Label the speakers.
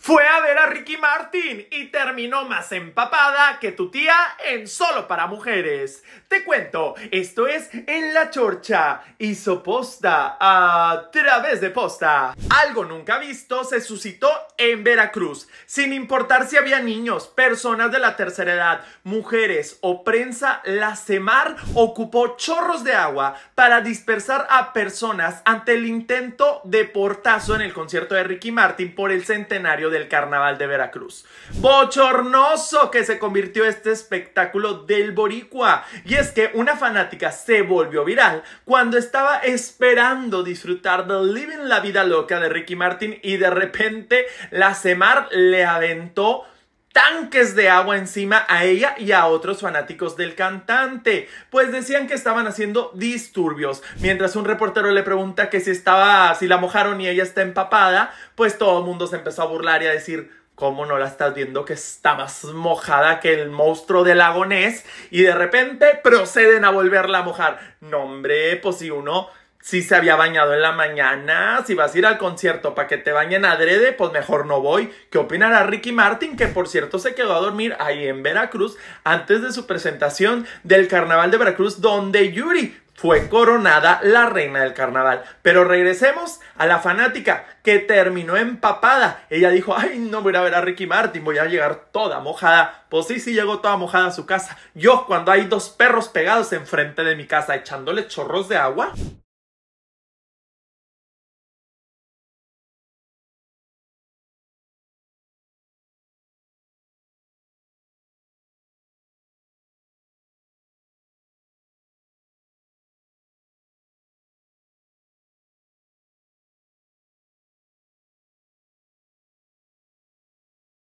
Speaker 1: fue a ver a Ricky Martin y terminó más empapada que tu tía en Solo para Mujeres. Te cuento, esto es En la Chorcha, hizo posta a través de posta. Algo nunca visto se suscitó en Veracruz, sin importar si había niños, personas de la tercera edad, mujeres o prensa, la CEMAR ocupó chorros de agua para dispersar a personas ante el intento de portazo en el concierto de Ricky Martin por el centenario del Carnaval de Veracruz. Bochornoso que se convirtió este espectáculo del boricua. Y es que una fanática se volvió viral cuando estaba esperando disfrutar de Living la Vida Loca de Ricky Martin y de repente la Semar le aventó tanques de agua encima a ella y a otros fanáticos del cantante, pues decían que estaban haciendo disturbios. Mientras un reportero le pregunta que si estaba, si la mojaron y ella está empapada, pues todo el mundo se empezó a burlar y a decir, ¿Cómo no la estás viendo que está más mojada que el monstruo del agonés? Y de repente proceden a volverla a mojar. No, hombre, pues si uno si se había bañado en la mañana, si vas a ir al concierto para que te bañen adrede, pues mejor no voy. ¿Qué opinará Ricky Martin? Que por cierto se quedó a dormir ahí en Veracruz antes de su presentación del Carnaval de Veracruz, donde Yuri fue coronada la reina del carnaval. Pero regresemos a la fanática que terminó empapada. Ella dijo, ay, no voy a ver a Ricky Martin, voy a llegar toda mojada. Pues sí, sí, llegó toda mojada a su casa. Yo cuando hay dos perros pegados enfrente de mi casa echándole chorros de agua.